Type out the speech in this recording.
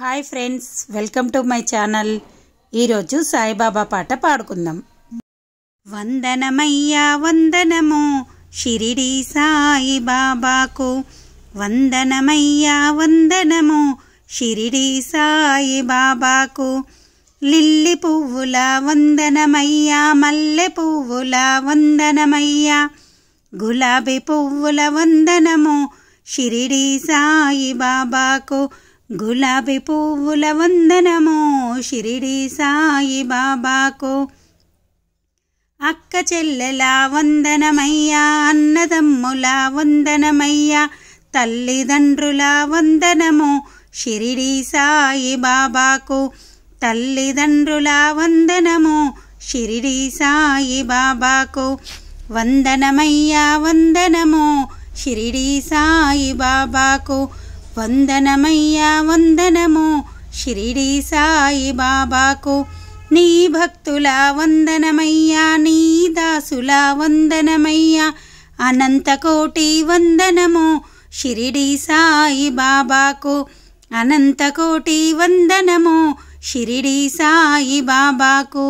hi friends welcome to my channel ఈరోజు సాయిబాబా పాట పాడుకుందాం వందనమయ్యా వందనము షిరిడి సాయిబాబాకు వందనమయ్యా వందనము షిరిడి సాయిబాబాకు లిల్లి పువ్వుల వందనమయ్యా మల్లె పువ్వుల వందనమయ్యా గులాబీ పువ్వుల వందనము షిరిడి సాయిబాబాకు బాబాకు గులాబీ పువ్వుల వందనము షిరిడి సాయి బాబాకు అక్క చెల్లెల వందనమయ్యా అన్నదమ్ముల వందనమయ్యా తల్లిదండ్రుల వందనము షిరిడి సాయి బాబాకు తల్లిదండ్రుల వందనము షిరిడి సాయి బాబాకు వందనమయ్యా వందనము షిరిడి సాయి బాబాకు వందనమయ్యా వందనము షిరిడీ సాయి బాబాకు నీ భక్తుల వందనమయ్యా నీ దాసుల వందనమయ్యా అనంతకోటి వందనము షిరిడీ సాయి బాబాకు అనంతకోటి వందనము షిరిడీ సాయి బాబాకు